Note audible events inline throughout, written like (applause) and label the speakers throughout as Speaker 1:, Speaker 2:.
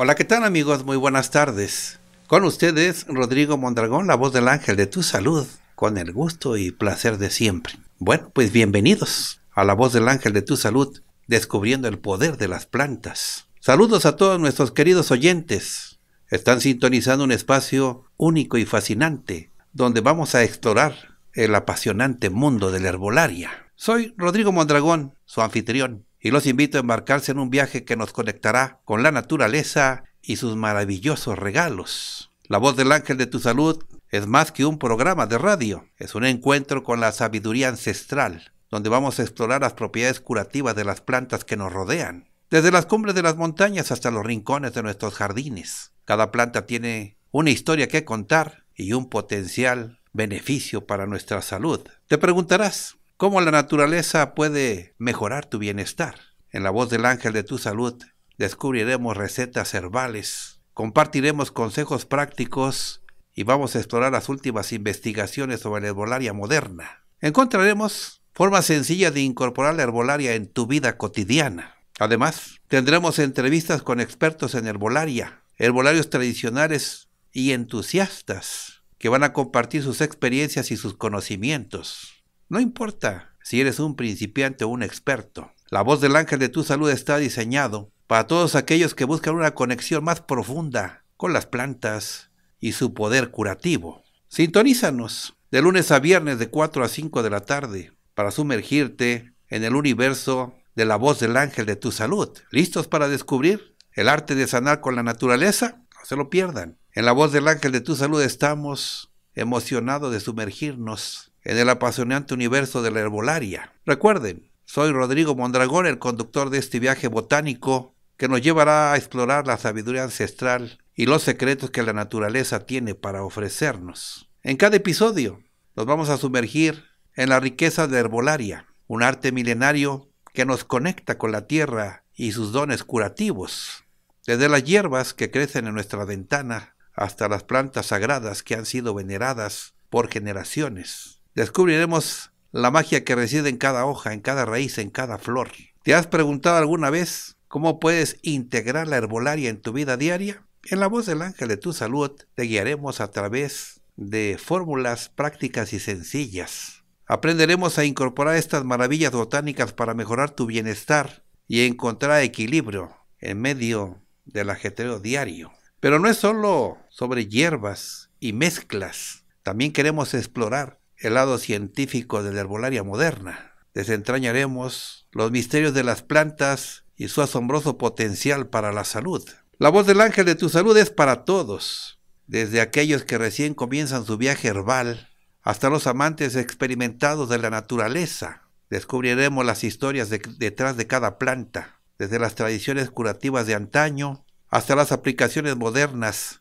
Speaker 1: Hola, ¿qué tal amigos? Muy buenas tardes. Con ustedes, Rodrigo Mondragón, la voz del ángel de tu salud, con el gusto y placer de siempre. Bueno, pues bienvenidos a la voz del ángel de tu salud, descubriendo el poder de las plantas. Saludos a todos nuestros queridos oyentes. Están sintonizando un espacio único y fascinante, donde vamos a explorar el apasionante mundo de la herbolaria. Soy Rodrigo Mondragón, su anfitrión y los invito a embarcarse en un viaje que nos conectará con la naturaleza y sus maravillosos regalos. La voz del ángel de tu salud es más que un programa de radio, es un encuentro con la sabiduría ancestral, donde vamos a explorar las propiedades curativas de las plantas que nos rodean, desde las cumbres de las montañas hasta los rincones de nuestros jardines. Cada planta tiene una historia que contar y un potencial beneficio para nuestra salud. Te preguntarás, cómo la naturaleza puede mejorar tu bienestar. En la voz del ángel de tu salud descubriremos recetas herbales, compartiremos consejos prácticos y vamos a explorar las últimas investigaciones sobre la herbolaria moderna. Encontraremos formas sencillas de incorporar la herbolaria en tu vida cotidiana. Además, tendremos entrevistas con expertos en herbolaria, herbolarios tradicionales y entusiastas que van a compartir sus experiencias y sus conocimientos. No importa si eres un principiante o un experto. La voz del ángel de tu salud está diseñado para todos aquellos que buscan una conexión más profunda con las plantas y su poder curativo. Sintonízanos de lunes a viernes de 4 a 5 de la tarde para sumergirte en el universo de la voz del ángel de tu salud. ¿Listos para descubrir el arte de sanar con la naturaleza? No se lo pierdan. En la voz del ángel de tu salud estamos emocionados de sumergirnos en el apasionante universo de la herbolaria. Recuerden, soy Rodrigo Mondragón, el conductor de este viaje botánico que nos llevará a explorar la sabiduría ancestral y los secretos que la naturaleza tiene para ofrecernos. En cada episodio nos vamos a sumergir en la riqueza de herbolaria, un arte milenario que nos conecta con la tierra y sus dones curativos, desde las hierbas que crecen en nuestra ventana hasta las plantas sagradas que han sido veneradas por generaciones. Descubriremos la magia que reside en cada hoja, en cada raíz, en cada flor. ¿Te has preguntado alguna vez cómo puedes integrar la herbolaria en tu vida diaria? En la voz del ángel de tu salud te guiaremos a través de fórmulas prácticas y sencillas. Aprenderemos a incorporar estas maravillas botánicas para mejorar tu bienestar y encontrar equilibrio en medio del ajetreo diario. Pero no es solo sobre hierbas y mezclas, también queremos explorar el lado científico de la herbolaria moderna. Desentrañaremos los misterios de las plantas y su asombroso potencial para la salud. La voz del ángel de tu salud es para todos, desde aquellos que recién comienzan su viaje herbal hasta los amantes experimentados de la naturaleza. Descubriremos las historias detrás de cada planta, desde las tradiciones curativas de antaño hasta las aplicaciones modernas,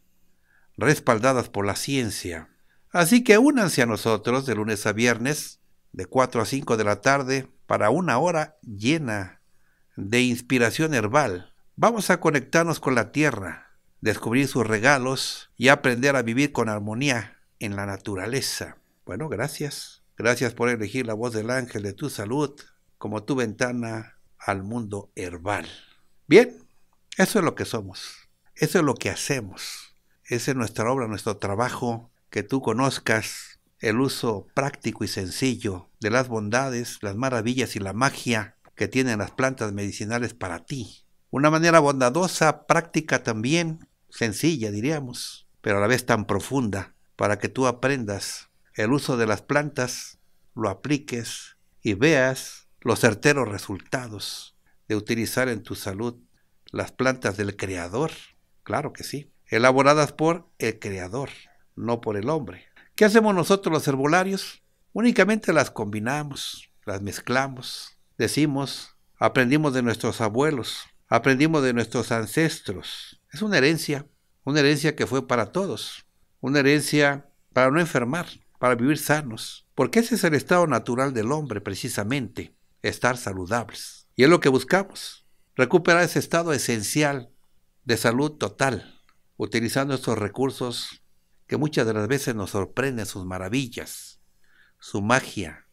Speaker 1: respaldadas por la ciencia. Así que únanse a nosotros de lunes a viernes, de 4 a 5 de la tarde, para una hora llena de inspiración herbal. Vamos a conectarnos con la tierra, descubrir sus regalos y aprender a vivir con armonía en la naturaleza. Bueno, gracias. Gracias por elegir la voz del ángel de tu salud como tu ventana al mundo herbal. Bien, eso es lo que somos. Eso es lo que hacemos. Esa es nuestra obra, nuestro trabajo que tú conozcas el uso práctico y sencillo de las bondades, las maravillas y la magia que tienen las plantas medicinales para ti. Una manera bondadosa, práctica también, sencilla diríamos, pero a la vez tan profunda, para que tú aprendas el uso de las plantas, lo apliques y veas los certeros resultados de utilizar en tu salud las plantas del Creador. Claro que sí, elaboradas por el Creador no por el hombre. ¿Qué hacemos nosotros los herbolarios? Únicamente las combinamos, las mezclamos, decimos, aprendimos de nuestros abuelos, aprendimos de nuestros ancestros. Es una herencia, una herencia que fue para todos, una herencia para no enfermar, para vivir sanos, porque ese es el estado natural del hombre precisamente, estar saludables. Y es lo que buscamos, recuperar ese estado esencial de salud total, utilizando estos recursos que muchas de las veces nos sorprenden sus maravillas, su magia,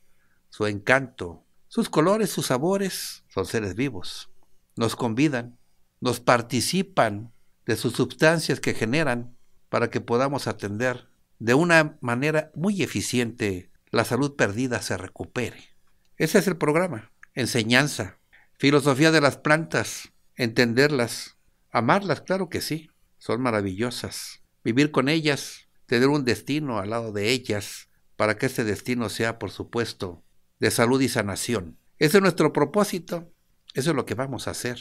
Speaker 1: su encanto, sus colores, sus sabores, son seres vivos. Nos convidan, nos participan de sus sustancias que generan para que podamos atender de una manera muy eficiente la salud perdida se recupere. Ese es el programa. Enseñanza, filosofía de las plantas, entenderlas, amarlas, claro que sí, son maravillosas. Vivir con ellas, tener un destino al lado de ellas, para que ese destino sea, por supuesto, de salud y sanación. Ese es nuestro propósito, eso es lo que vamos a hacer.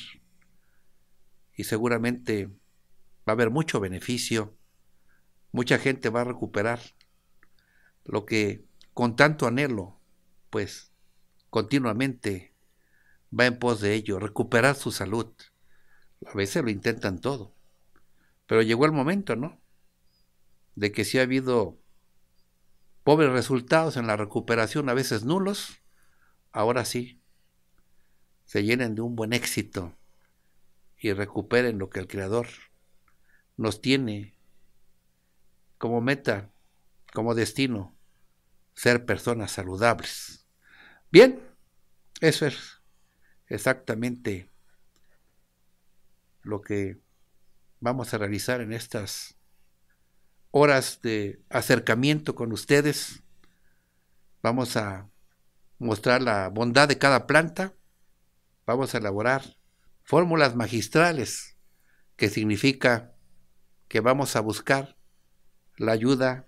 Speaker 1: Y seguramente va a haber mucho beneficio, mucha gente va a recuperar lo que con tanto anhelo, pues continuamente va en pos de ello, recuperar su salud. A veces lo intentan todo, pero llegó el momento, ¿no? de que si ha habido pobres resultados en la recuperación, a veces nulos, ahora sí, se llenen de un buen éxito y recuperen lo que el Creador nos tiene como meta, como destino, ser personas saludables. Bien, eso es exactamente lo que vamos a realizar en estas horas de acercamiento con ustedes. Vamos a mostrar la bondad de cada planta. Vamos a elaborar fórmulas magistrales, que significa que vamos a buscar la ayuda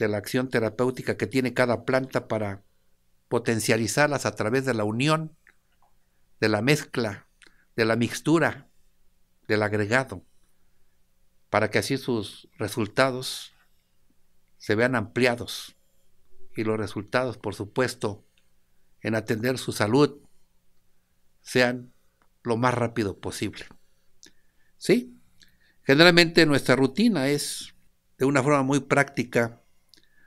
Speaker 1: de la acción terapéutica que tiene cada planta para potencializarlas a través de la unión, de la mezcla, de la mixtura, del agregado para que así sus resultados se vean ampliados y los resultados, por supuesto, en atender su salud sean lo más rápido posible. ¿Sí? Generalmente nuestra rutina es, de una forma muy práctica,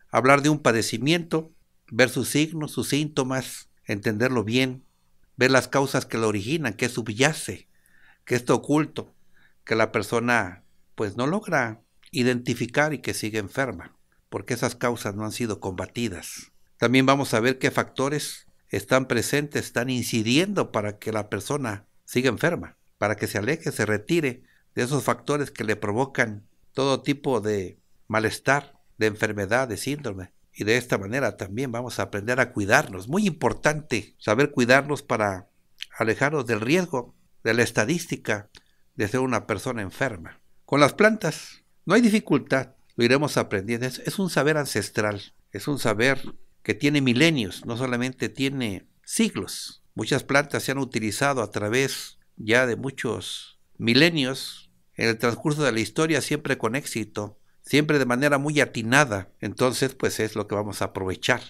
Speaker 1: hablar de un padecimiento, ver sus signos, sus síntomas, entenderlo bien, ver las causas que lo originan, qué subyace, qué está oculto, que la persona pues no logra identificar y que sigue enferma, porque esas causas no han sido combatidas. También vamos a ver qué factores están presentes, están incidiendo para que la persona siga enferma, para que se aleje, se retire de esos factores que le provocan todo tipo de malestar, de enfermedad, de síndrome. Y de esta manera también vamos a aprender a cuidarnos. Muy importante saber cuidarnos para alejarnos del riesgo, de la estadística de ser una persona enferma. Con las plantas no hay dificultad, lo iremos aprendiendo. Es, un saber ancestral, es un saber que tiene milenios, no solamente tiene siglos. Muchas plantas se han utilizado a través ya de muchos milenios en el transcurso de la historia, siempre con éxito, siempre de manera muy atinada. Entonces, pues es lo que vamos a aprovechar.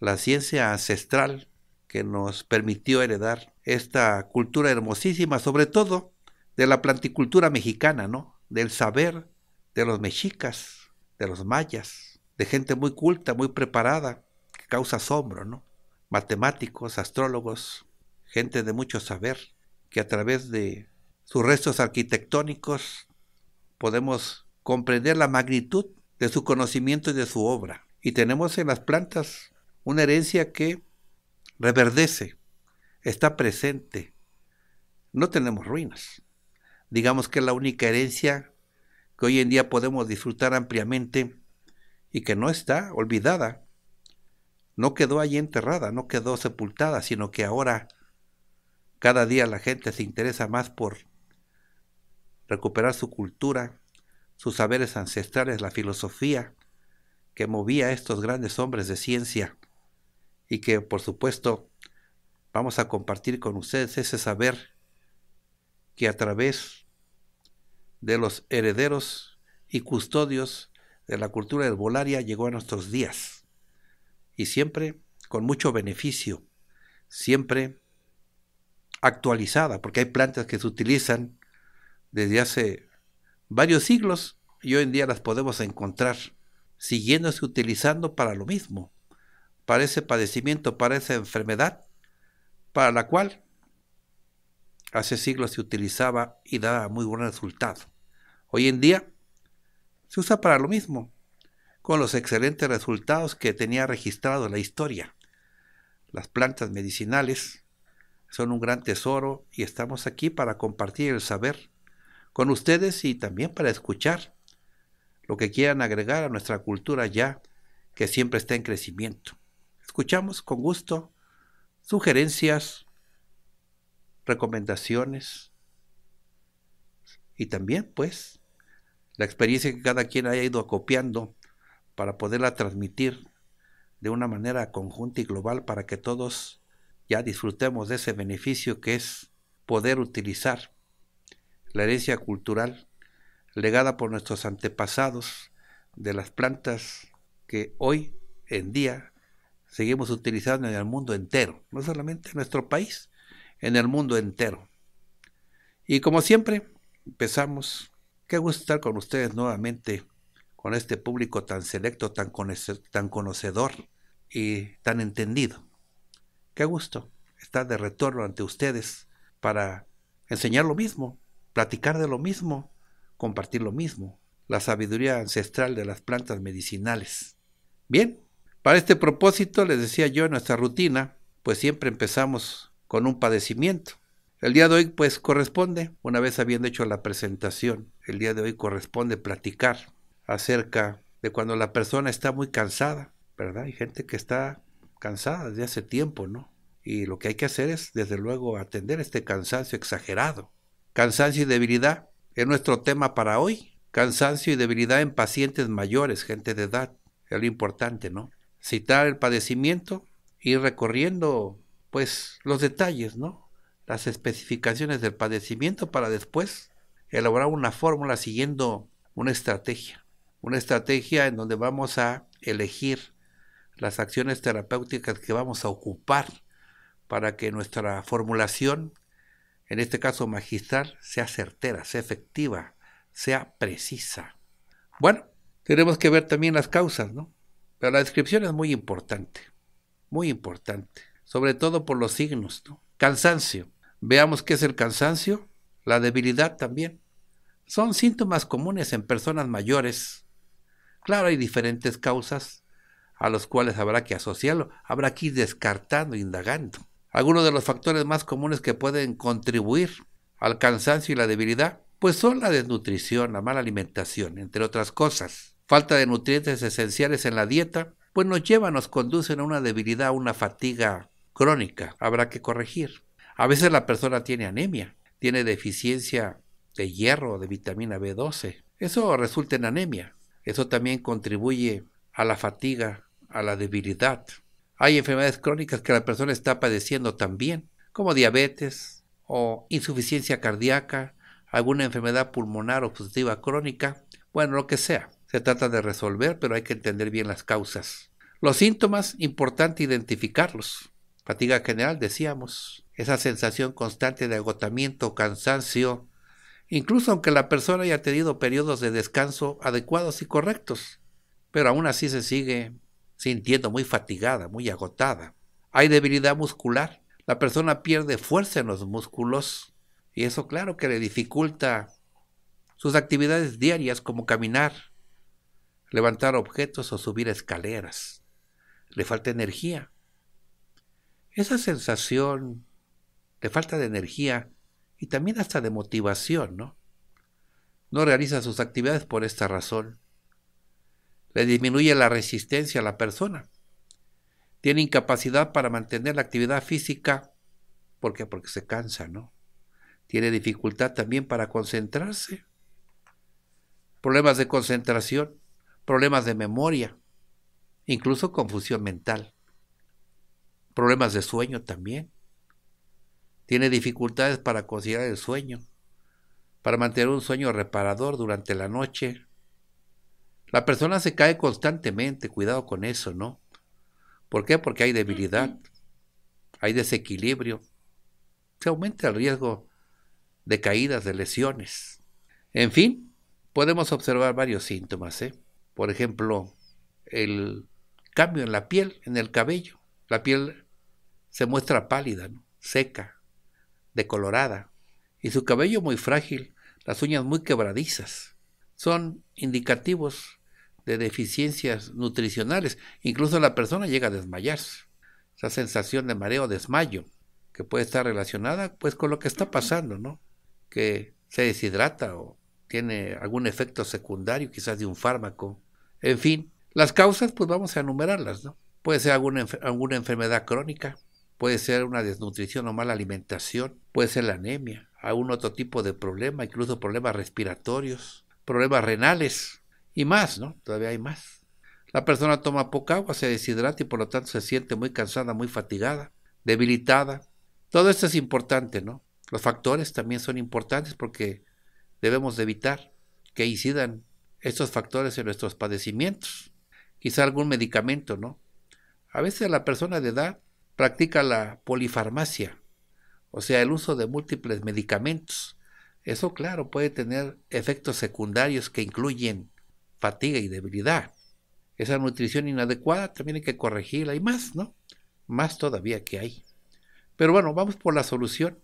Speaker 1: La ciencia ancestral que nos permitió heredar esta cultura hermosísima, sobre todo de la planticultura mexicana, ¿no? del saber de los mexicas, de los mayas, de gente muy culta, muy preparada, que causa asombro, ¿no? Matemáticos, astrólogos, gente de mucho saber, que a través de sus restos arquitectónicos podemos comprender la magnitud de su conocimiento y de su obra. Y tenemos en las plantas una herencia que reverdece, está presente. No tenemos ruinas digamos que es la única herencia que hoy en día podemos disfrutar ampliamente y que no está olvidada. No quedó allí enterrada, no quedó sepultada, sino que ahora cada día la gente se interesa más por recuperar su cultura, sus saberes ancestrales, la filosofía que movía a estos grandes hombres de ciencia y que por supuesto vamos a compartir con ustedes ese saber que a través de los herederos y custodios de la cultura herbolaria llegó a nuestros días y siempre con mucho beneficio, siempre actualizada, porque hay plantas que se utilizan desde hace varios siglos y hoy en día las podemos encontrar siguiéndose utilizando para lo mismo, para ese padecimiento, para esa enfermedad, para la cual hace siglos se utilizaba y daba muy buen resultado Hoy en día se usa para lo mismo, con los excelentes resultados que tenía registrado la historia. Las plantas medicinales son un gran tesoro y estamos aquí para compartir el saber con ustedes y también para escuchar lo que quieran agregar a nuestra cultura ya que siempre está en crecimiento. Escuchamos con gusto sugerencias, recomendaciones y también pues la experiencia que cada quien haya ido acopiando para poderla transmitir de una manera conjunta y global para que todos ya disfrutemos de ese beneficio que es poder utilizar la herencia cultural legada por nuestros antepasados de las plantas que hoy en día seguimos utilizando en el mundo entero, no solamente en nuestro país, en el mundo entero. Y como siempre, empezamos. Qué gusto estar con ustedes nuevamente, con este público tan selecto, tan, tan conocedor y tan entendido. Qué gusto estar de retorno ante ustedes para enseñar lo mismo, platicar de lo mismo, compartir lo mismo, la sabiduría ancestral de las plantas medicinales. Bien, para este propósito les decía yo en nuestra rutina, pues siempre empezamos con un padecimiento. El día de hoy pues corresponde, una vez habiendo hecho la presentación, el día de hoy corresponde platicar acerca de cuando la persona está muy cansada, ¿verdad? Hay gente que está cansada desde hace tiempo, ¿no? Y lo que hay que hacer es, desde luego, atender este cansancio exagerado. Cansancio y debilidad es nuestro tema para hoy. Cansancio y debilidad en pacientes mayores, gente de edad, es lo importante, ¿no? Citar el padecimiento, ir recorriendo pues los detalles, ¿no? Las especificaciones del padecimiento para después elaborar una fórmula siguiendo una estrategia, una estrategia en donde vamos a elegir las acciones terapéuticas que vamos a ocupar para que nuestra formulación, en este caso magistral, sea certera, sea efectiva, sea precisa. Bueno, tenemos que ver también las causas, ¿no? Pero la descripción es muy importante, muy importante sobre todo por los signos. Cansancio. Veamos qué es el cansancio, la debilidad también. Son síntomas comunes en personas mayores. Claro, hay diferentes causas a los cuales habrá que asociarlo, habrá que ir descartando, indagando. Algunos de los factores más comunes que pueden contribuir al cansancio y la debilidad, pues son la desnutrición, la mala alimentación, entre otras cosas. Falta de nutrientes esenciales en la dieta, pues nos lleva, nos conducen a una debilidad, a una fatiga crónica, habrá que corregir. A veces la persona tiene anemia, tiene deficiencia de hierro, de vitamina B12. Eso resulta en anemia. Eso también contribuye a la fatiga, a la debilidad. Hay enfermedades crónicas que la persona está padeciendo también, como diabetes o insuficiencia cardíaca, alguna enfermedad pulmonar obstructiva crónica, bueno, lo que sea. Se trata de resolver, pero hay que entender bien las causas. Los síntomas, importante identificarlos fatiga general, decíamos, esa sensación constante de agotamiento, cansancio, incluso aunque la persona haya tenido periodos de descanso adecuados y correctos, pero aún así se sigue sintiendo muy fatigada, muy agotada. Hay debilidad muscular, la persona pierde fuerza en los músculos y eso claro que le dificulta sus actividades diarias como caminar, levantar objetos o subir escaleras. Le falta energía, esa sensación de falta de energía y también hasta de motivación, ¿no? No realiza sus actividades por esta razón. Le disminuye la resistencia a la persona. Tiene incapacidad para mantener la actividad física. ¿Por qué? Porque se cansa, ¿no? Tiene dificultad también para concentrarse. Problemas de concentración, problemas de memoria, incluso confusión mental problemas de sueño también. Tiene dificultades para considerar el sueño, para mantener un sueño reparador durante la noche. La persona se cae constantemente, cuidado con eso, ¿no? ¿Por qué? Porque hay debilidad, hay desequilibrio, se aumenta el riesgo de caídas, de lesiones. En fin, podemos observar varios síntomas, ¿eh? Por ejemplo, el cambio en la piel, en el cabello. La piel se muestra pálida, seca, decolorada, y su cabello muy frágil, las uñas muy quebradizas. Son indicativos de deficiencias nutricionales. Incluso la persona llega a desmayarse. Esa sensación de mareo, desmayo, que puede estar relacionada pues con lo que está pasando, ¿no? Que se deshidrata o tiene algún efecto secundario, quizás de un fármaco. En fin, las causas pues vamos a enumerarlas, ¿no? Puede ser alguna, alguna enfermedad crónica, puede ser una desnutrición o mala alimentación, puede ser la anemia, algún otro tipo de problema, incluso problemas respiratorios, problemas renales y más, ¿no? Todavía hay más. La persona toma poca agua, se deshidrata y por lo tanto se siente muy cansada, muy fatigada, debilitada. Todo esto es importante, ¿no? Los factores también son importantes porque debemos evitar que incidan estos factores en nuestros padecimientos. Quizá algún medicamento, ¿no? A veces la persona de edad practica la polifarmacia, o sea, el uso de múltiples medicamentos. Eso, claro, puede tener efectos secundarios que incluyen fatiga y debilidad. Esa nutrición inadecuada también hay que corregirla y más, ¿no? Más todavía que hay. Pero bueno, vamos por la solución.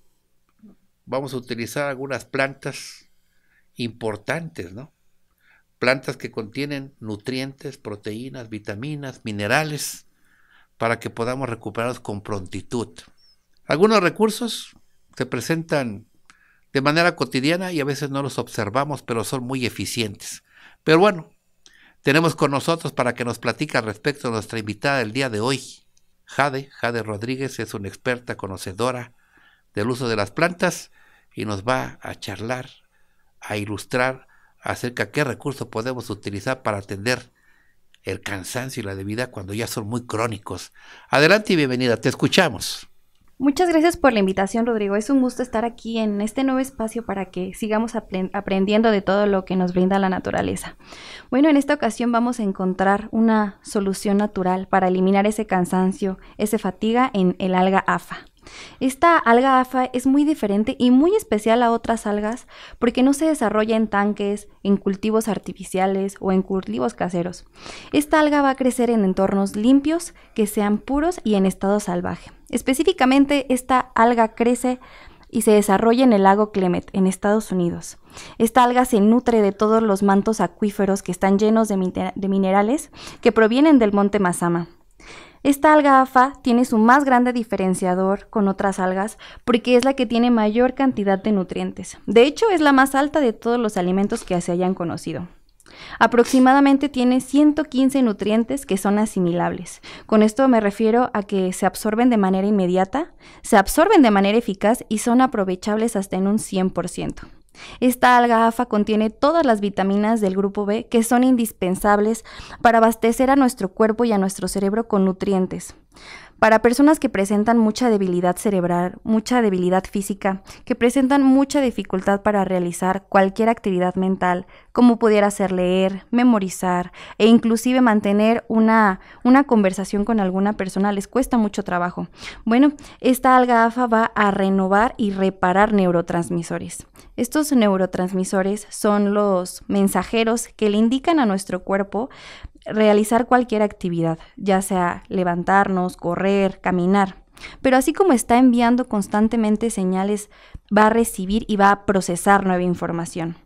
Speaker 1: Vamos a utilizar algunas plantas importantes, ¿no? Plantas que contienen nutrientes, proteínas, vitaminas, minerales, para que podamos recuperarlos con prontitud. Algunos recursos se presentan de manera cotidiana y a veces no los observamos, pero son muy eficientes. Pero bueno, tenemos con nosotros para que nos platique al respecto a nuestra invitada del día de hoy. Jade, Jade Rodríguez es una experta conocedora del uso de las plantas y nos va a charlar, a ilustrar acerca qué recursos podemos utilizar para atender el cansancio y la debida cuando ya son muy crónicos. Adelante y bienvenida, te escuchamos.
Speaker 2: Muchas gracias por la invitación, Rodrigo. Es un gusto estar aquí en este nuevo espacio para que sigamos aprendiendo de todo lo que nos brinda la naturaleza. Bueno, en esta ocasión vamos a encontrar una solución natural para eliminar ese cansancio, esa fatiga en el alga AFA. Esta alga AFA es muy diferente y muy especial a otras algas porque no se desarrolla en tanques, en cultivos artificiales o en cultivos caseros. Esta alga va a crecer en entornos limpios, que sean puros y en estado salvaje. Específicamente, esta alga crece y se desarrolla en el lago Clement, en Estados Unidos. Esta alga se nutre de todos los mantos acuíferos que están llenos de, de minerales que provienen del monte Mazama. Esta alga AFA tiene su más grande diferenciador con otras algas porque es la que tiene mayor cantidad de nutrientes. De hecho, es la más alta de todos los alimentos que se hayan conocido. Aproximadamente tiene 115 nutrientes que son asimilables. Con esto me refiero a que se absorben de manera inmediata, se absorben de manera eficaz y son aprovechables hasta en un 100%. Esta alga AFA contiene todas las vitaminas del grupo B que son indispensables para abastecer a nuestro cuerpo y a nuestro cerebro con nutrientes para personas que presentan mucha debilidad cerebral, mucha debilidad física, que presentan mucha dificultad para realizar cualquier actividad mental, como pudiera ser leer, memorizar e inclusive mantener una, una conversación con alguna persona, les cuesta mucho trabajo. Bueno, esta alga AFA va a renovar y reparar neurotransmisores. Estos neurotransmisores son los mensajeros que le indican a nuestro cuerpo realizar cualquier actividad, ya sea levantarnos, correr, caminar. Pero así como está enviando constantemente señales, va a recibir y va a procesar nueva información.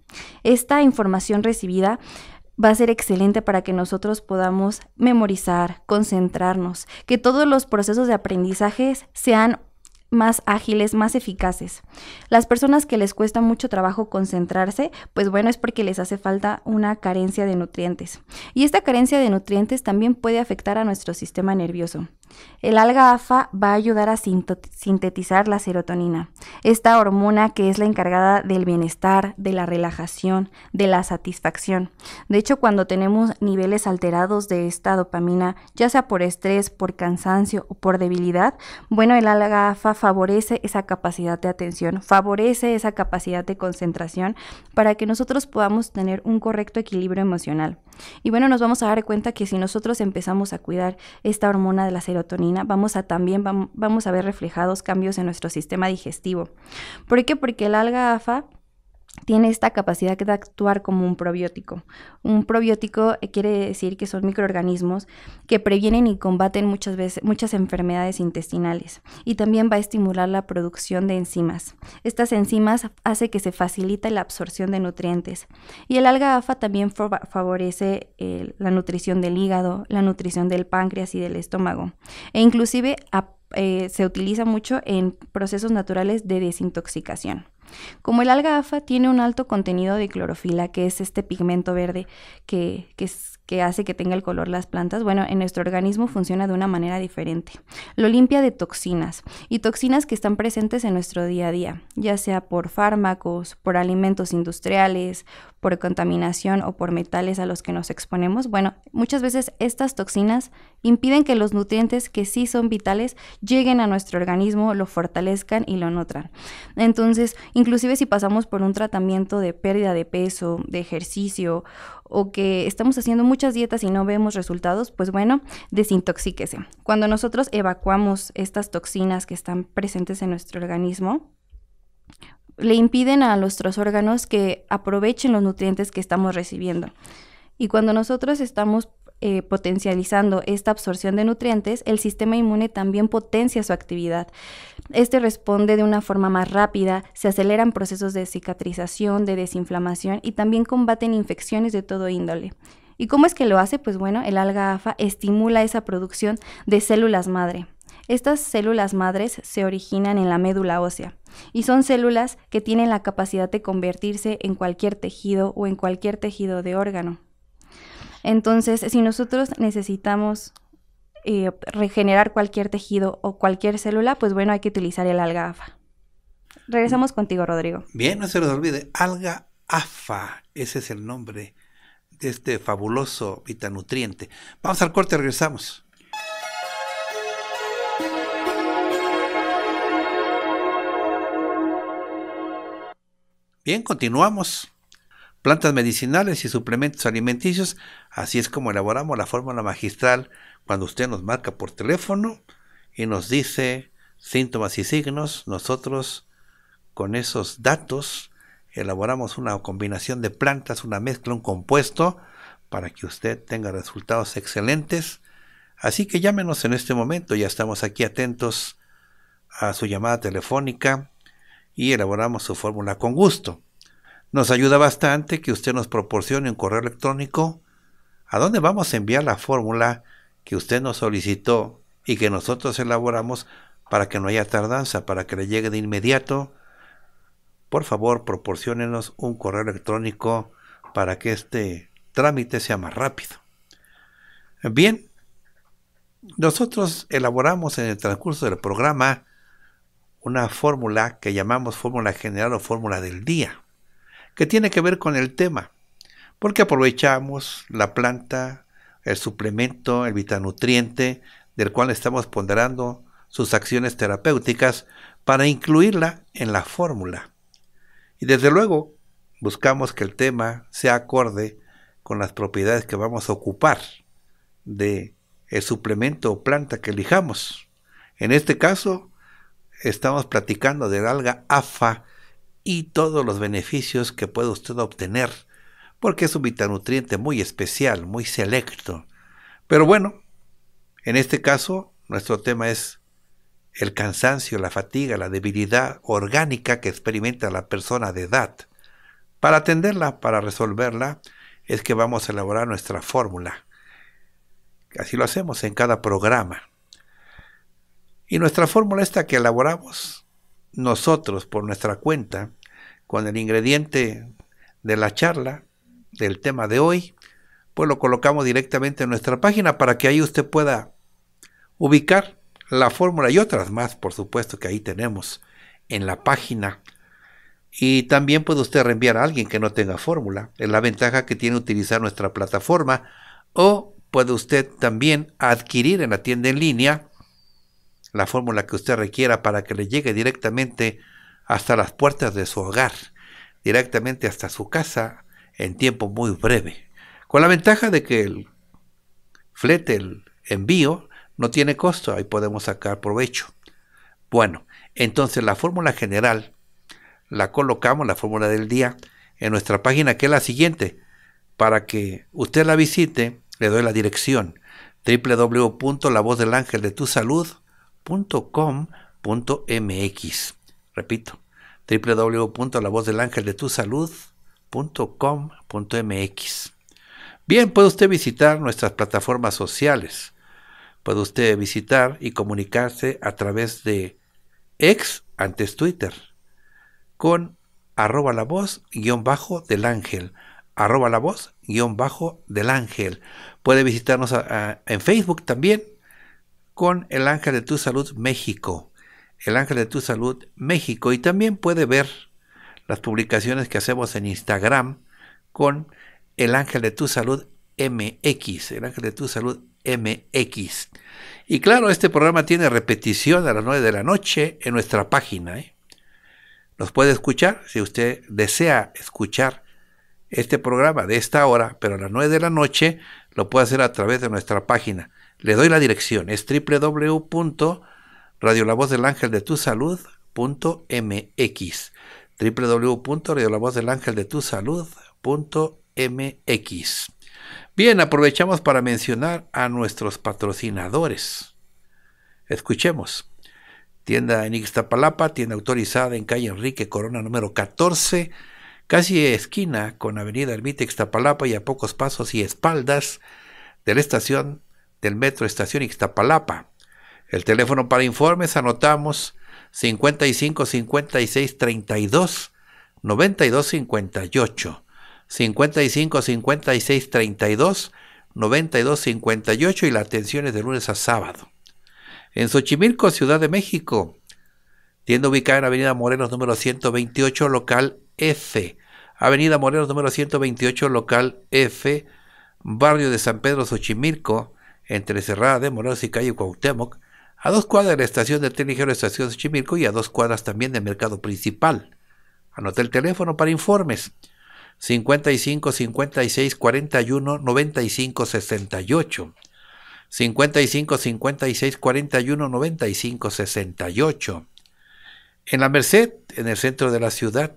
Speaker 2: Esta información recibida va a ser excelente para que nosotros podamos memorizar, concentrarnos, que todos los procesos de aprendizaje sean más ágiles, más eficaces. Las personas que les cuesta mucho trabajo concentrarse, pues bueno, es porque les hace falta una carencia de nutrientes. Y esta carencia de nutrientes también puede afectar a nuestro sistema nervioso. El alga AFA va a ayudar a sintetizar la serotonina, esta hormona que es la encargada del bienestar, de la relajación, de la satisfacción. De hecho, cuando tenemos niveles alterados de esta dopamina, ya sea por estrés, por cansancio o por debilidad, bueno, el alga AFA favorece esa capacidad de atención, favorece esa capacidad de concentración para que nosotros podamos tener un correcto equilibrio emocional. Y bueno, nos vamos a dar cuenta que si nosotros empezamos a cuidar esta hormona de la serotonina, vamos a también vamos a ver reflejados cambios en nuestro sistema digestivo. ¿Por qué? Porque el alga AFA tiene esta capacidad de actuar como un probiótico. Un probiótico eh, quiere decir que son microorganismos que previenen y combaten muchas veces muchas enfermedades intestinales y también va a estimular la producción de enzimas. Estas enzimas hace que se facilite la absorción de nutrientes y el alga AFA también favorece la nutrición del hígado, la nutrición del páncreas y del estómago e inclusive eh, se utiliza mucho en procesos naturales de desintoxicación. Como el alga AFA tiene un alto contenido de clorofila, que es este pigmento verde que, que, es, que hace que tenga el color las plantas, bueno, en nuestro organismo funciona de una manera diferente. Lo limpia de toxinas y toxinas que están presentes en nuestro día a día, ya sea por fármacos, por alimentos industriales, por contaminación o por metales a los que nos exponemos. Bueno, muchas veces estas toxinas impiden que los nutrientes que sí son vitales lleguen a nuestro organismo, lo fortalezcan y lo nutran. Entonces, inclusive si pasamos por un tratamiento de pérdida de peso, de ejercicio o que estamos haciendo muchas dietas y no vemos resultados, pues bueno, desintoxíquese. Cuando nosotros evacuamos estas toxinas que están presentes en nuestro organismo, le impiden a nuestros órganos que aprovechen los nutrientes que estamos recibiendo. Y cuando nosotros estamos eh, potencializando esta absorción de nutrientes, el sistema inmune también potencia su actividad. Este responde de una forma más rápida, se aceleran procesos de cicatrización, de desinflamación y también combaten infecciones de todo índole. ¿Y cómo es que lo hace? Pues bueno, el alga AFA estimula esa producción de células madre. Estas células madres se originan en la médula ósea y son células que tienen la capacidad de convertirse en cualquier tejido o en cualquier tejido de órgano. Entonces, si nosotros necesitamos eh, regenerar cualquier tejido o cualquier célula, pues bueno, hay que utilizar el alga AFA. Regresamos mm. contigo, Rodrigo.
Speaker 1: Bien, no se nos olvide, alga AFA, ese es el nombre de este fabuloso vitanutriente. Vamos al corte, regresamos. Bien, continuamos plantas medicinales y suplementos alimenticios. Así es como elaboramos la fórmula magistral cuando usted nos marca por teléfono y nos dice síntomas y signos. Nosotros con esos datos elaboramos una combinación de plantas, una mezcla, un compuesto para que usted tenga resultados excelentes. Así que llámenos en este momento, ya estamos aquí atentos a su llamada telefónica y elaboramos su fórmula con gusto. Nos ayuda bastante que usted nos proporcione un correo electrónico a dónde vamos a enviar la fórmula que usted nos solicitó y que nosotros elaboramos para que no haya tardanza, para que le llegue de inmediato. Por favor, proporciónenos un correo electrónico para que este trámite sea más rápido. Bien, nosotros elaboramos en el transcurso del programa una fórmula que llamamos fórmula general o fórmula del día que tiene que ver con el tema, porque aprovechamos la planta, el suplemento, el vitanutriente, del cual estamos ponderando sus acciones terapéuticas para incluirla en la fórmula. Y desde luego, buscamos que el tema sea acorde con las propiedades que vamos a ocupar de el suplemento o planta que elijamos. En este caso, estamos platicando del alga afa y todos los beneficios que puede usted obtener, porque es un vitanutriente muy especial, muy selecto. Pero bueno, en este caso, nuestro tema es el cansancio, la fatiga, la debilidad orgánica que experimenta la persona de edad. Para atenderla, para resolverla, es que vamos a elaborar nuestra fórmula. Así lo hacemos en cada programa. Y nuestra fórmula esta que elaboramos nosotros por nuestra cuenta con el ingrediente de la charla, del tema de hoy, pues lo colocamos directamente en nuestra página para que ahí usted pueda ubicar la fórmula y otras más, por supuesto, que ahí tenemos en la página. Y también puede usted reenviar a alguien que no tenga fórmula. Es la ventaja que tiene utilizar nuestra plataforma. O puede usted también adquirir en la tienda en línea la fórmula que usted requiera para que le llegue directamente hasta las puertas de su hogar, directamente hasta su casa en tiempo muy breve. Con la ventaja de que el flete, el envío, no tiene costo, ahí podemos sacar provecho. Bueno, entonces la fórmula general la colocamos, la fórmula del día, en nuestra página que es la siguiente. Para que usted la visite, le doy la dirección salud mx Repito, mx Bien, puede usted visitar nuestras plataformas sociales. Puede usted visitar y comunicarse a través de ex antes Twitter con arroba la voz guión bajo del ángel arroba la voz guión bajo del ángel puede visitarnos en Facebook también con el Ángel de tu Salud México. El Ángel de tu Salud México. Y también puede ver las publicaciones que hacemos en Instagram con el Ángel de tu Salud MX. El Ángel de tu Salud MX. Y claro, este programa tiene repetición a las 9 de la noche en nuestra página. ¿eh? Nos puede escuchar si usted desea escuchar este programa de esta hora, pero a las 9 de la noche lo puede hacer a través de nuestra página le doy la dirección, es www.radiolavozdelangeldetusalud.mx www.radiolavozdelangeldetusalud.mx Bien, aprovechamos para mencionar a nuestros patrocinadores. Escuchemos. Tienda en Ixtapalapa, tienda autorizada en calle Enrique Corona número 14, casi esquina con Avenida Ermita Ixtapalapa y a pocos pasos y espaldas de la estación del Metro Estación Ixtapalapa. El teléfono para informes anotamos 55 56 32 92 58. 55 56 32 92 58 y la atención es de lunes a sábado. En Xochimilco, Ciudad de México, tienda ubicada en Avenida Morenos número 128, local F. Avenida Morelos número 128, local F, barrio de San Pedro Xochimilco, entre Cerrada de Morelos y calle Cuauhtémoc, a dos cuadras de la estación de tren ligero de Estación Xochimilco y a dos cuadras también del mercado principal. Anota el teléfono para informes. 55 56 41 95 68. 55 56 41 95 68. En la Merced, en el centro de la ciudad,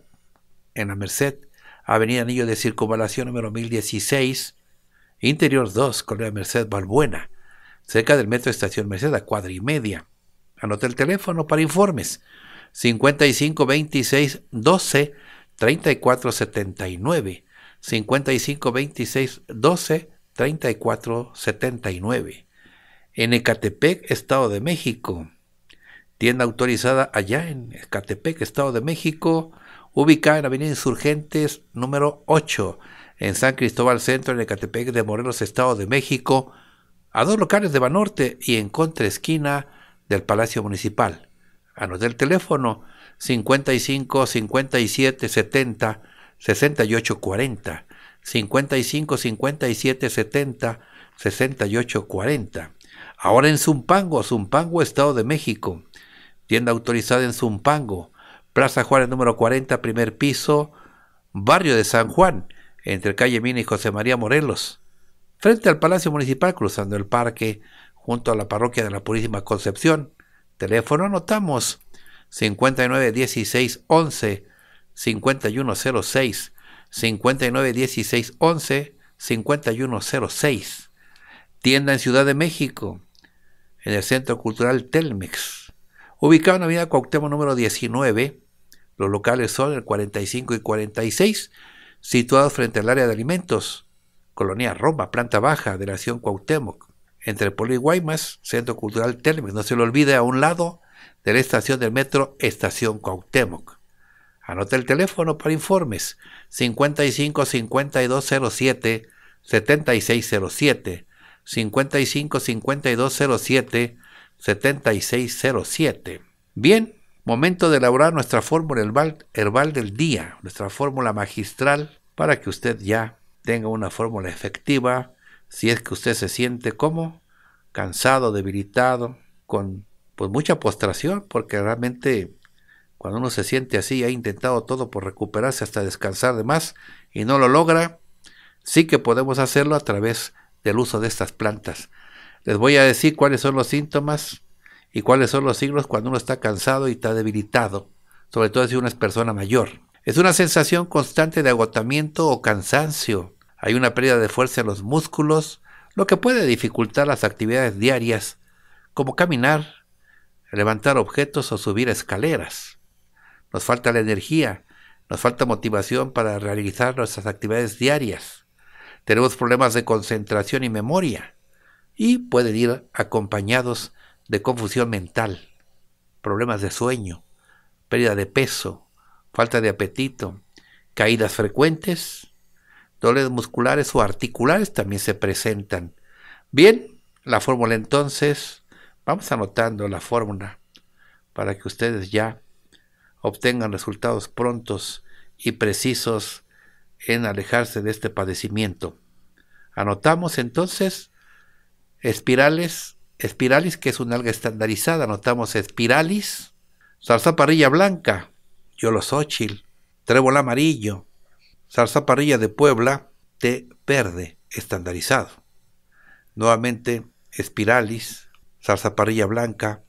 Speaker 1: en la Merced, Avenida Anillo de Circunvalación número 1016, Interior 2, Colonia Merced Balbuena, cerca del metro de Estación Merced, a cuadra y media. Anote el teléfono para informes. 55 26 12 34 79. 12 34 En Ecatepec, Estado de México. Tienda autorizada allá en Ecatepec, Estado de México, ubicada en Avenida Insurgentes número 8 en San Cristóbal Centro, en Ecatepec de Morelos, Estado de México, a dos locales de Banorte y en contra esquina... del Palacio Municipal. Anote el teléfono 55 57 70 68 40. 55 57 70 68 40. Ahora en Zumpango, Zumpango, Estado de México. Tienda autorizada en Zumpango, Plaza Juárez número 40, primer piso, barrio de San Juan entre calle Mina y José María Morelos, frente al Palacio Municipal, cruzando el parque, junto a la parroquia de la Purísima Concepción. Teléfono anotamos 591611 5106 591611 5106. Tienda en Ciudad de México, en el Centro Cultural Telmex. Ubicado en la Avenida Cuauhtémoc número 19, los locales son el 45 y 46 situados frente al área de alimentos, Colonia Roma, planta baja de la acción Cuauhtémoc, entre Poli Guaymas, Centro Cultural Telmex. No se lo olvide a un lado de la estación del metro Estación Cuauhtémoc. Anote el teléfono para informes 55 5207 7607 55 5207 7607. Bien, Momento de elaborar nuestra fórmula herbal, del día, nuestra fórmula magistral, para que usted ya tenga una fórmula efectiva si es que usted se siente como cansado, debilitado, con pues mucha postración, porque realmente cuando uno se siente así, ha intentado todo por recuperarse hasta descansar de más y no lo logra, sí que podemos hacerlo a través del uso de estas plantas. Les voy a decir cuáles son los síntomas y cuáles son los signos cuando uno está cansado y está debilitado, sobre todo si uno es persona mayor. Es una sensación constante de agotamiento o cansancio. Hay una pérdida de fuerza en los músculos, lo que puede dificultar las actividades diarias, como caminar, levantar objetos o subir escaleras. Nos falta la energía, nos falta motivación para realizar nuestras actividades diarias. Tenemos problemas de concentración y memoria y pueden ir acompañados de confusión mental, problemas de sueño, pérdida de peso, falta de apetito, caídas frecuentes, dolores musculares o articulares también se presentan. Bien, la fórmula entonces, vamos anotando la fórmula para que ustedes ya obtengan resultados prontos y precisos en alejarse de este padecimiento. Anotamos entonces espirales espiralis, que es una alga estandarizada. Notamos espiralis, parrilla blanca, yolosóchil, trébol amarillo, salsa parrilla de Puebla, té verde estandarizado. Nuevamente, espiralis, parrilla blanca,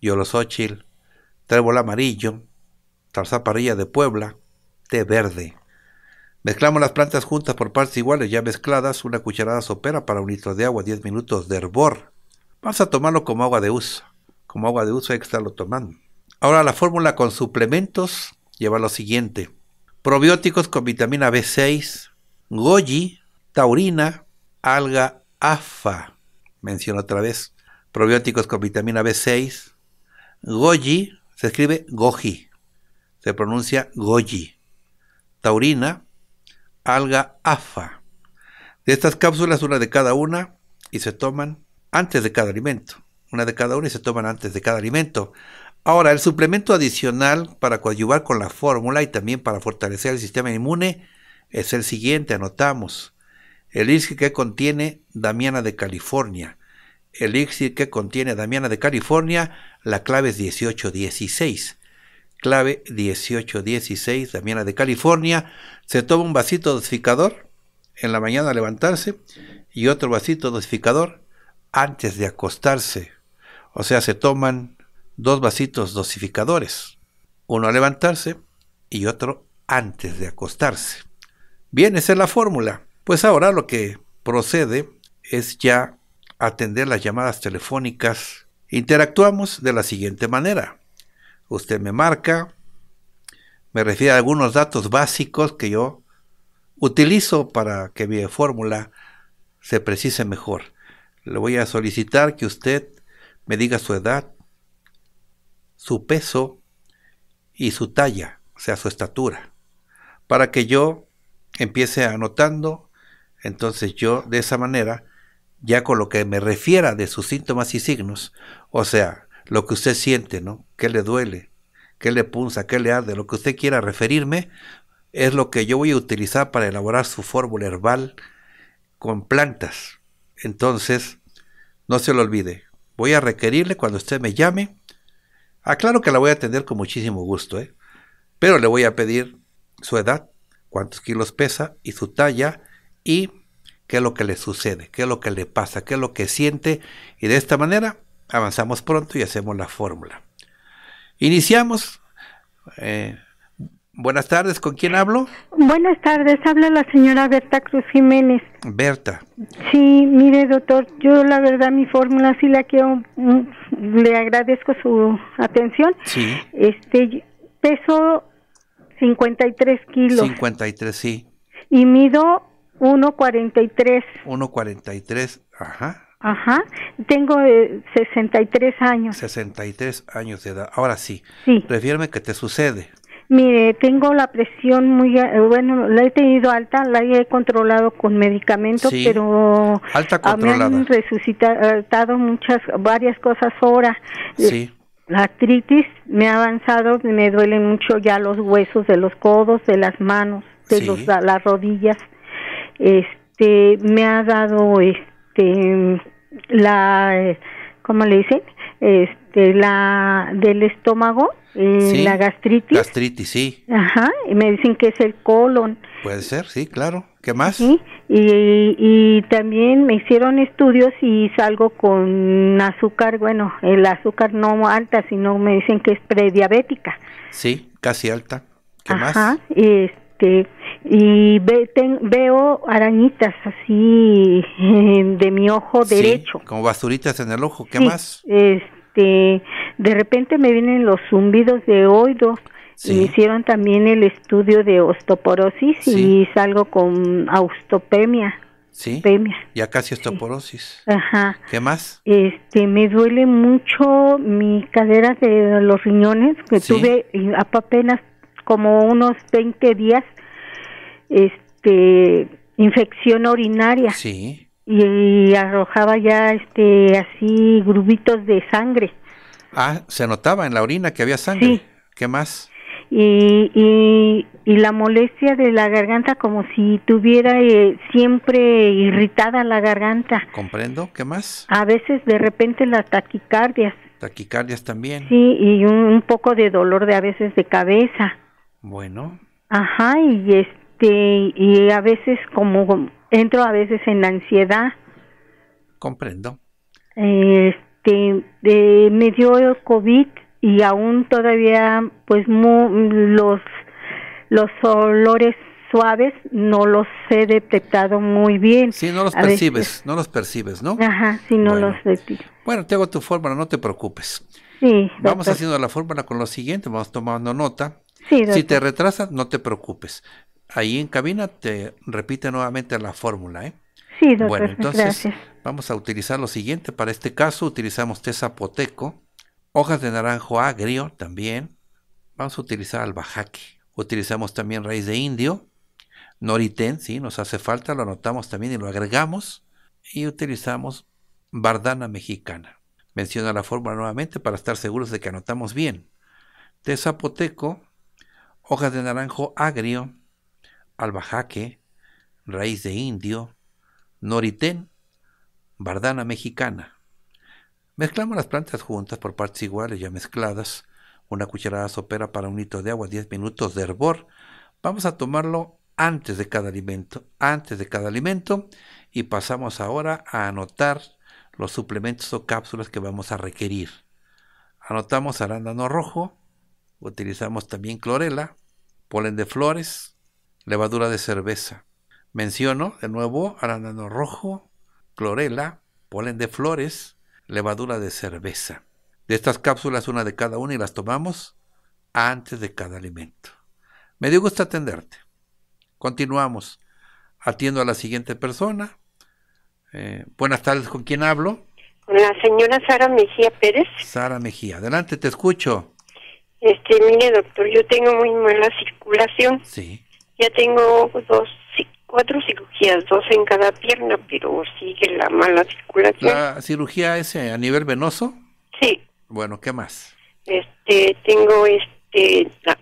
Speaker 1: yolosóchil, trébol amarillo, parrilla de Puebla, té verde. Mezclamos las plantas juntas por partes iguales, ya mezcladas, una cucharada sopera para un litro de agua, 10 minutos de hervor. Vamos a tomarlo como agua de uso. Como agua de uso hay que estarlo tomando. Ahora la fórmula con suplementos lleva lo siguiente. Probióticos con vitamina B6, goji, taurina, alga afa. Menciono otra vez. Probióticos con vitamina B6, goji, se escribe goji, se pronuncia goji. Taurina, alga afa. De estas cápsulas, una de cada una, y se toman antes de cada alimento. Una de cada una y se toman antes de cada alimento. Ahora, el suplemento adicional para coadyuvar con la fórmula y también para fortalecer el sistema inmune es el siguiente, anotamos. El elixir que contiene Damiana de California. El elixir que contiene Damiana de California, la clave es 1816. Clave 1816, Damiana de California. Se toma un vasito dosificador en la mañana al levantarse y otro vasito dosificador antes de acostarse. O sea, se toman dos vasitos dosificadores, uno a levantarse y otro antes de acostarse. Bien, esa es la fórmula. Pues ahora lo que procede es ya atender las llamadas telefónicas. Interactuamos de la siguiente manera. Usted me marca, me refiere a algunos datos básicos que yo utilizo para que mi fórmula se precise mejor. Le voy a solicitar que usted me diga su edad, su peso y su talla, o sea, su estatura, para que yo empiece anotando. Entonces yo de esa manera, ya con lo que me refiera de sus síntomas y signos, o sea, lo que usted siente, ¿no? ¿Qué le duele? ¿Qué le punza? ¿Qué le arde? Lo que usted quiera referirme es lo que yo voy a utilizar para elaborar su fórmula herbal con plantas entonces, no se lo olvide. Voy a requerirle cuando usted me llame. Aclaro que la voy a atender con muchísimo gusto, ¿eh? pero le voy a pedir su edad, cuántos kilos pesa y su talla y qué es lo que le sucede, qué es lo que le pasa, qué es lo que siente y de esta manera avanzamos pronto y hacemos la fórmula. Iniciamos. Eh, Buenas tardes, ¿con quién hablo?
Speaker 3: Buenas tardes, habla la señora Berta Cruz Jiménez. Berta. Sí, mire doctor, yo la verdad mi fórmula sí la quiero, mm, le agradezco su atención. Sí. Este, peso 53 kilos.
Speaker 1: 53, sí.
Speaker 3: Y mido 1,43.
Speaker 1: 1,43, ajá.
Speaker 3: Ajá, tengo 63 eh, años.
Speaker 1: 63 años de edad, ahora sí. Sí. que te sucede.
Speaker 3: Mire, tengo la presión muy, bueno, la he tenido alta, la he controlado con medicamentos, pero
Speaker 1: alta controlada. me han
Speaker 3: resucitado muchas, varias cosas ahora. Sí. Eh, la artritis me ha avanzado, me duelen mucho ya los huesos de los codos, de las manos, de las rodillas. Este, me ha dado, este, la, eh, ¿cómo le dicen? este, la del estómago, eh, la gastritis.
Speaker 1: Gastritis, sí.
Speaker 3: Ajá, y me dicen que es el colon.
Speaker 1: Puede ser, sí, claro. ¿Qué
Speaker 3: más? Sí, y, y también me hicieron estudios y salgo con azúcar, bueno, el azúcar no alta, sino me dicen que es prediabética.
Speaker 1: Sí, casi alta.
Speaker 3: ¿Qué Ajá, Este, y veo arañitas así (laughs) de mi ojo derecho.
Speaker 1: como basuritas en el ojo, ¿qué más?
Speaker 3: Este, de repente me vienen los zumbidos de oído. Sí. Me hicieron también el estudio de osteoporosis y salgo con austopemia.
Speaker 1: Sí. Ya casi osteoporosis. Ajá. ¿Qué más?
Speaker 3: Este, me duele mucho mi cadera de los riñones que tuve apenas como unos 20 días este infección urinaria. Sí. Y arrojaba ya este así grubitos de sangre.
Speaker 1: Ah, se notaba en la orina que había sangre. Sí. ¿Qué más?
Speaker 3: Y, y, la molestia de la garganta como si tuviera eh, siempre irritada la garganta.
Speaker 1: Comprendo, ¿qué
Speaker 3: más? A veces de repente las taquicardias.
Speaker 1: Taquicardias también.
Speaker 3: Sí, y un, un poco de dolor de a veces de cabeza. Bueno. Ajá, y este este, y a veces como entro a veces en la ansiedad
Speaker 1: comprendo
Speaker 3: este de, me dio covid y aún todavía pues los los olores suaves no los he detectado muy bien. Sí, no los percibes,
Speaker 1: no los percibes, ¿no?
Speaker 3: Ajá, sí, no los detecto.
Speaker 1: Bueno, te hago tu fórmula, no te preocupes.
Speaker 3: Sí. Vamos haciendo
Speaker 1: la fórmula con lo siguiente, vamos tomando nota. Si te retrasas, no te preocupes ahí en cabina te repite nuevamente la fórmula, ¿eh?
Speaker 4: Sí, doctor. Bueno, entonces
Speaker 1: vamos a utilizar lo siguiente. Para este caso utilizamos té zapoteco, hojas de naranjo agrio también. Vamos a utilizar albahaca, Utilizamos también raíz de indio, noritén, sí, nos hace falta, lo anotamos también y lo agregamos. Y utilizamos bardana mexicana. Menciona la fórmula nuevamente para estar seguros de que anotamos bien. Té zapoteco, hojas de naranjo agrio, albajaque, raíz de indio, noritén, bardana mexicana. Mezclamos las plantas juntas por partes iguales ya mezcladas, una cucharada sopera para un litro de agua, 10 minutos de hervor. Vamos a tomarlo antes de cada alimento, antes de cada alimento y pasamos ahora a anotar los suplementos o cápsulas que vamos a requerir. Anotamos arándano rojo, utilizamos también clorela, polen de flores, levadura de cerveza. Menciono de nuevo arándano rojo, clorela, polen de flores, levadura de cerveza. De estas cápsulas, una de cada una y las tomamos antes de cada alimento. Me dio gusto atenderte. Continuamos. Atiendo a la siguiente persona. Eh, buenas tardes, ¿con quién hablo?
Speaker 4: Con la señora Sara Mejía Pérez.
Speaker 1: Sara Mejía, adelante, te escucho.
Speaker 4: Este, mire, doctor, yo tengo muy mala circulación. Sí. Ya tengo dos, cuatro cirugías, dos en cada pierna, pero sigue la mala circulación.
Speaker 1: ¿La cirugía es eh, a nivel venoso? Sí. Bueno, ¿qué más?
Speaker 4: Este, tengo este, la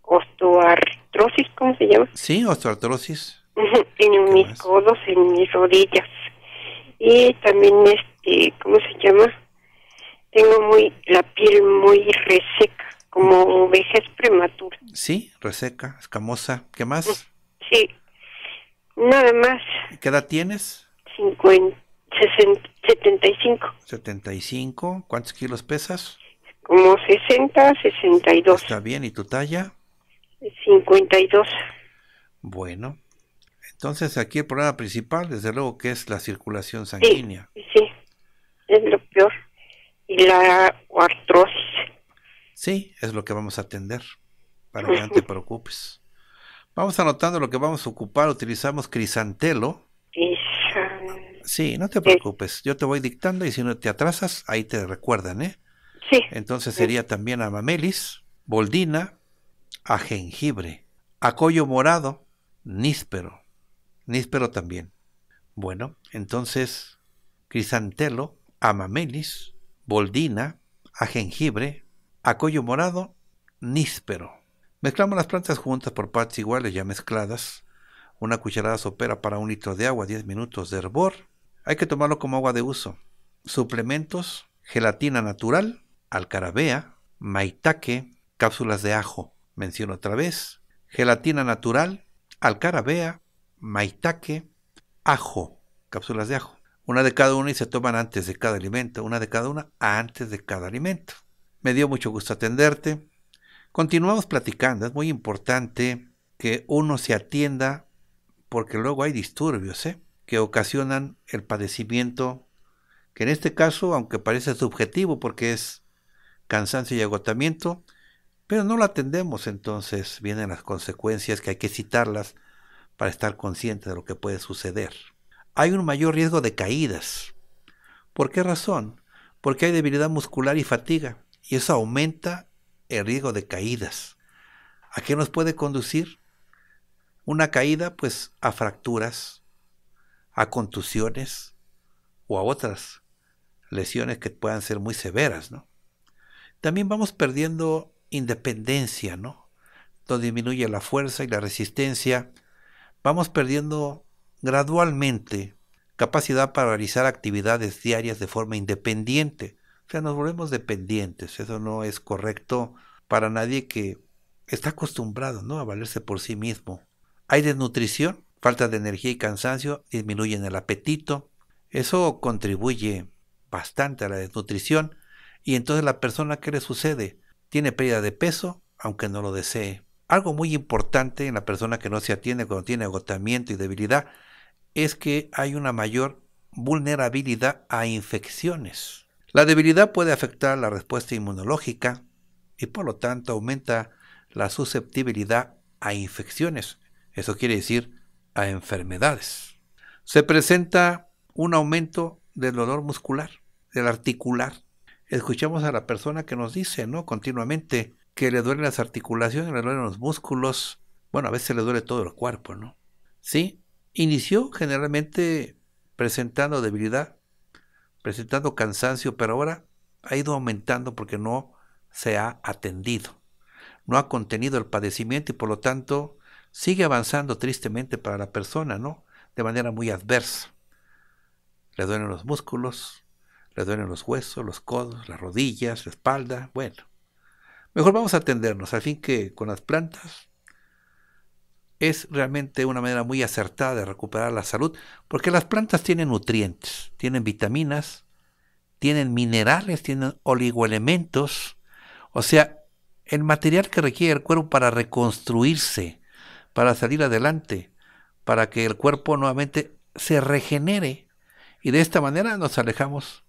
Speaker 4: osteoartrosis, ¿cómo se llama?
Speaker 1: Sí, osteoartrosis.
Speaker 4: en mis codos, en mis rodillas. Y también, este, ¿cómo se llama? Tengo muy la piel muy reseca como vejez prematura.
Speaker 1: Sí, reseca, escamosa. ¿Qué más?
Speaker 4: Sí, nada más.
Speaker 1: ¿Qué edad tienes?
Speaker 4: 50, 75.
Speaker 1: 75. ¿Cuántos kilos pesas?
Speaker 4: Como 60, 62.
Speaker 1: Está bien, ¿y tu talla?
Speaker 4: 52.
Speaker 1: Bueno, entonces aquí el problema principal, desde luego, que es la circulación sanguínea.
Speaker 4: Sí, sí, es lo peor. Y la artrosis. Sí,
Speaker 1: es lo que vamos a atender, para que no te (laughs) preocupes. Vamos anotando lo que vamos a ocupar, utilizamos crisantelo. Sí, no te preocupes, yo te voy dictando y si no te atrasas, ahí te recuerdan, ¿eh? Sí. Entonces sería también amamelis boldina, a jengibre, acollo morado, níspero, níspero también. Bueno, entonces crisantelo, amamelis, boldina, a jengibre, acollo morado, níspero. Mezclamos las plantas juntas por partes iguales ya mezcladas. Una cucharada sopera para un litro de agua, 10 minutos de hervor. Hay que tomarlo como agua de uso. Suplementos, gelatina natural, alcarabea, maitaque, cápsulas de ajo, menciono otra vez, gelatina natural, alcarabea, maitaque, ajo, cápsulas de ajo. Una de cada una y se toman antes de cada alimento, una de cada una antes de cada alimento. Me dio mucho gusto atenderte. Continuamos platicando. Es muy importante que uno se atienda porque luego hay disturbios ¿eh? que ocasionan el padecimiento, que en este caso, aunque parece subjetivo porque es cansancio y agotamiento, pero no lo atendemos, entonces vienen las consecuencias que hay que citarlas para estar consciente de lo que puede suceder. Hay un mayor riesgo de caídas. ¿Por qué razón? Porque hay debilidad muscular y fatiga. Y eso aumenta el riesgo de caídas. ¿A qué nos puede conducir? Una caída, pues, a fracturas, a contusiones o a otras lesiones que puedan ser muy severas, ¿no? También vamos perdiendo independencia, ¿no? Donde disminuye la fuerza y la resistencia. Vamos perdiendo gradualmente capacidad para realizar actividades diarias de forma independiente, sea, nos volvemos dependientes. Eso no es correcto para nadie que está acostumbrado ¿no? a valerse por sí mismo. Hay desnutrición, falta de energía y cansancio, disminuyen el apetito. Eso contribuye bastante a la desnutrición y entonces la persona que le sucede tiene pérdida de peso, aunque no lo desee. Algo muy importante en la persona que no se atiende cuando tiene agotamiento y debilidad es que hay una mayor vulnerabilidad a infecciones. La debilidad puede afectar la respuesta inmunológica y por lo tanto aumenta la susceptibilidad a infecciones, eso quiere decir a enfermedades. Se presenta un aumento del dolor muscular, del articular. Escuchamos a la persona que nos dice, ¿no? Continuamente que le duelen las articulaciones, le duelen los músculos, bueno, a veces le duele todo el cuerpo, ¿no? Sí, inició generalmente presentando debilidad presentando cansancio, pero ahora ha ido aumentando porque no se ha atendido, no ha contenido el padecimiento y por lo tanto sigue avanzando tristemente para la persona, ¿no? De manera muy adversa. Le duelen los músculos, le duelen los huesos, los codos, las rodillas, la espalda, bueno. Mejor vamos a atendernos, al fin que con las plantas es realmente una manera muy acertada de recuperar la salud, porque las plantas tienen nutrientes, tienen vitaminas, tienen minerales, tienen oligoelementos, o sea, el material que requiere el cuerpo para reconstruirse, para salir adelante, para que el cuerpo nuevamente se regenere. Y de esta manera nos alejamos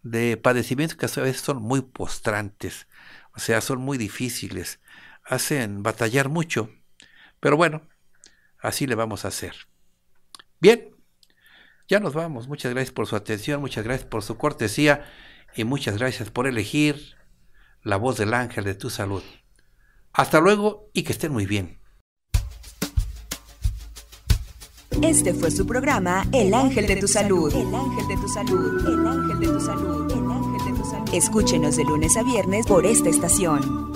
Speaker 1: de padecimientos que a veces son muy postrantes, o sea, son muy difíciles, hacen batallar mucho. Pero bueno, así le vamos a hacer. Bien, ya nos vamos. Muchas gracias por su atención, muchas gracias por su cortesía y muchas gracias por elegir la voz del ángel de tu salud. Hasta luego y que estén muy bien.
Speaker 2: Este fue su programa El Ángel de tu Salud. El Ángel de tu Salud. El Ángel de tu Salud. El Ángel de tu Salud. Escúchenos de lunes a viernes por esta estación.